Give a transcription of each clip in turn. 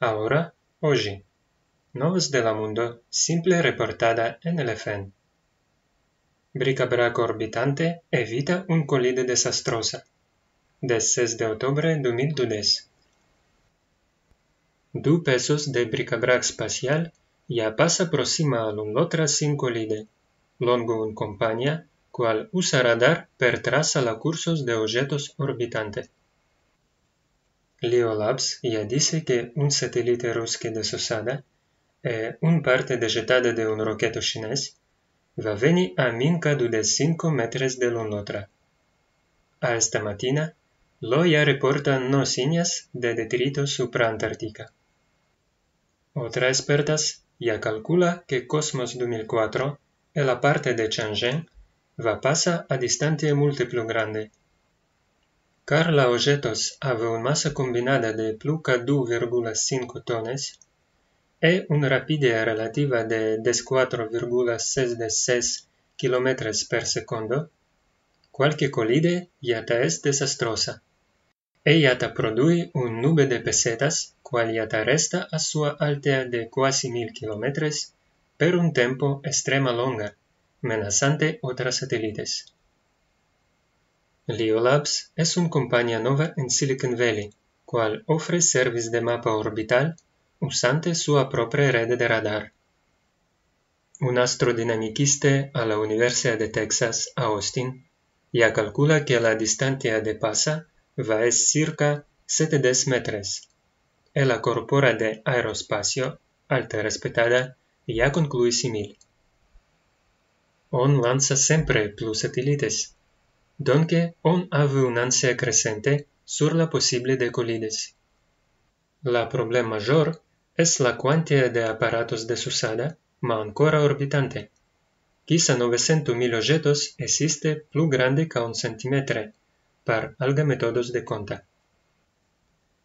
Ahora, hoy. Noves de la mundo, simple reportada en el FN. Bricabrac orbitante evita un colide desastrosa. De 6 de octubre 2012. Du pesos de bricabrac espacial ya pasa próxima a otra sin colide. Longo un compañía, cual usa radar per traza la cursos de objetos orbitante. i-a dice că un satelit rus de susada e un parte dejetată de un rocheto chinez va veni a mincadu de 5 metri de lunotra. A esta matina, lo ia reporta no signas de detrito supraantártica. Otra expertas ia calcula que Cosmos 2004 e la parte de Chang'e va pasa a distanțe multe plus grande, Carla Ojetos ave un masa combinada de pluca 2,5 tones e una rapidez relativa de 4,66 km per segundo, cualquier colide yata es desastrosa. E iata produce un nube de pesetas, cual yata resta a su altea de quasi mil km por un tempo extrema longa, menasante otras satélites. Liolabs es una compañía nueva en Silicon Valley, cual ofrece servicio de mapa orbital usando su propia red de radar. Un astrodinamiquista a la Universidad de Texas, Austin, ya calcula que la distancia de pasa va es circa 70 metros. El la corpora de aeroespacio, alta respetada, ya concluye simil. On lanza siempre plus satélites donde aún ave un ansia creciente sur la posible de La problema mayor es la cuantía de aparatos desusada, ma ancora orbitante. Quizá 900.000 objetos existe plus grande que un centímetro, par alga métodos de conta.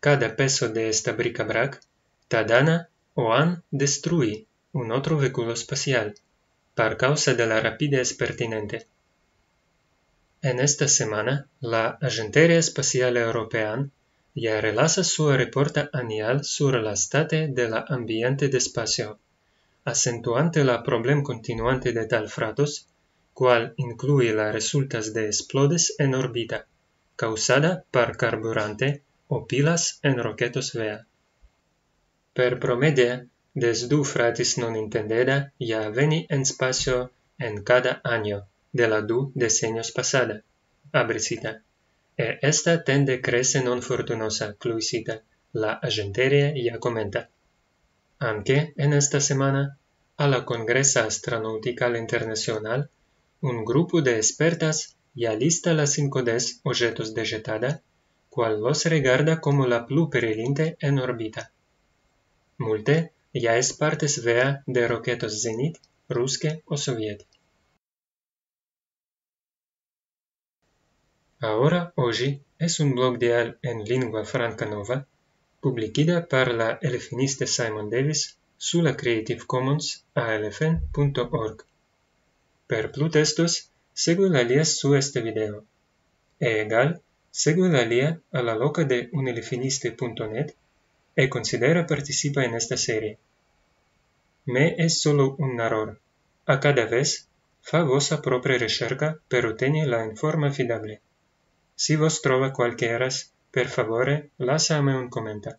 Cada peso de esta bricabrac, brac tadana o an destruye un otro vehículo espacial, par causa de la rapidez pertinente. En esta semana, la Agencia Espacial Europea ya relanza su reporte anual sobre la estado la ambiente de espacio, acentuando la problem continuante de tal fratos, cual incluye las resultas de explodes en órbita, causada por carburante o pilas en roquetos VEA. Per promedio, desde fratis non intendeda ya veni en espacio en cada año de la du decenios pasada. Abre cita. E esta tende crece non fortunosa, Cluisita, la agenteria ya comenta. Aunque en esta semana, a la Congresa Astronautical Internacional, un grupo de expertas ya lista las 5 objetos de jetada, cual los regarda como la plu perilinte en orbita. Multe ya es partes vea de roquetos Zenit, ruske o soviet. Ahora hoy, es un blog de al en lengua franca nova, publicada por la elefinista Simon Davis la Creative Commons alfn.org. Per plu testos, segue la lia su este video. E egal, sigue la lia a la loca de unelefiniste.net e considera participa en esta serie. Me es solo un error. A cada vez, fa vosa propia recerca per ottenere la informa fidable. Si vos trova qualche eras, per favore, lassa un commento.